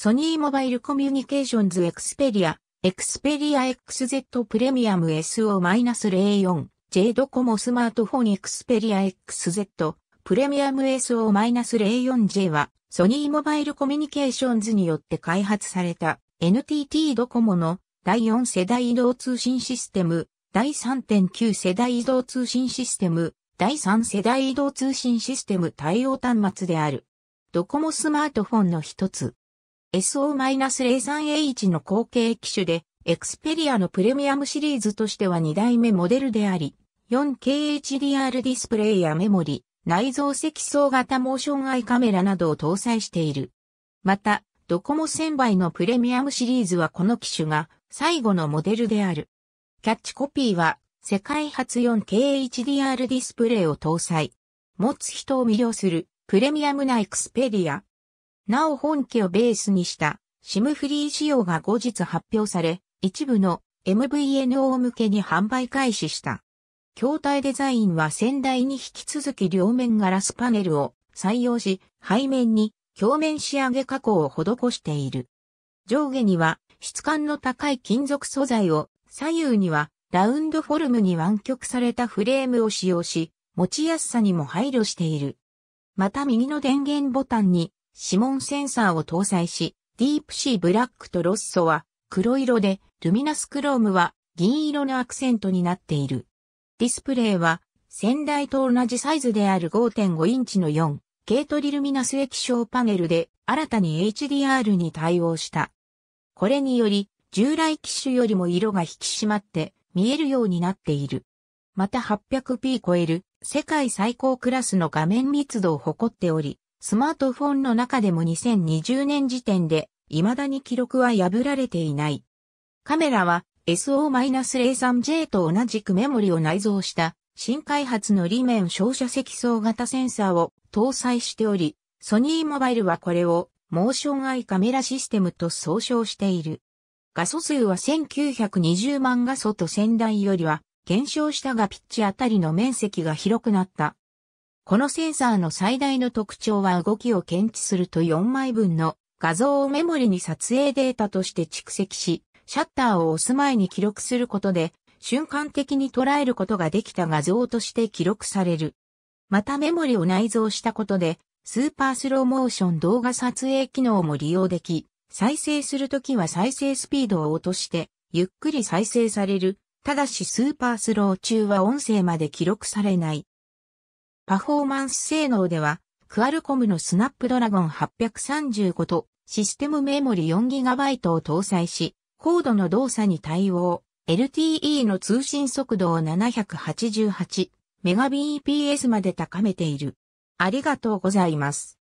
ソニーモバイルコミュニケーションズエクスペリア、エクスペリア XZ プレミアム SO-04、J ドコモスマートフォンエクスペリア XZ、プレミアム SO-04J は、ソニーモバイルコミュニケーションズによって開発された NTT ドコモの第4世代移動通信システム、第3.9世代移動通信システム、第3世代移動通信システム対応端末である。ドコモスマートフォンの一つ、SO-03H の後継機種で、エクスペリアのプレミアムシリーズとしては2代目モデルであり、4KHDR ディスプレイやメモリ、内蔵積層型モーションアイカメラなどを搭載している。また、ドコモ1000倍のプレミアムシリーズはこの機種が最後のモデルである。キャッチコピーは、世界初 4KHDR ディスプレイを搭載。持つ人を魅了するプレミアムなエクスペリア。なお本家をベースにしたシムフリー仕様が後日発表され、一部の MVNO 向けに販売開始した。筐体デザインは先代に引き続き両面ガラスパネルを採用し、背面に鏡面仕上げ加工を施している。上下には質感の高い金属素材を、左右にはラウンドフォルムに湾曲されたフレームを使用し、持ちやすさにも配慮している。また右の電源ボタンに指紋センサーを搭載し、ディープシーブラックとロッソは黒色で、ルミナスクロームは銀色のアクセントになっている。ディスプレイは先代と同じサイズである5.5インチの4、軽ートリルミナス液晶パネルで新たに HDR に対応した。これにより、従来機種よりも色が引き締まって見えるようになっている。また 800p 超える世界最高クラスの画面密度を誇っており、スマートフォンの中でも2020年時点で未だに記録は破られていない。カメラは SO-03J と同じくメモリを内蔵した新開発の裏面照射積層型センサーを搭載しており、ソニーモバイルはこれをモーションアイカメラシステムと総称している。画素数は1920万画素と先代よりは減少したがピッチあたりの面積が広くなったこのセンサーの最大の特徴は動きを検知すると4枚分の画像をメモリに撮影データとして蓄積し、シャッターを押す前に記録することで、瞬間的に捉えることができた画像として記録される。またメモリを内蔵したことで、スーパースローモーション動画撮影機能も利用でき、再生するときは再生スピードを落として、ゆっくり再生される。ただしスーパースロー中は音声まで記録されない。パフォーマンス性能では、クアルコムのスナップドラゴン835とシステムメモリ 4GB を搭載し、高度の動作に対応、LTE の通信速度を 788Mbps まで高めている。ありがとうございます。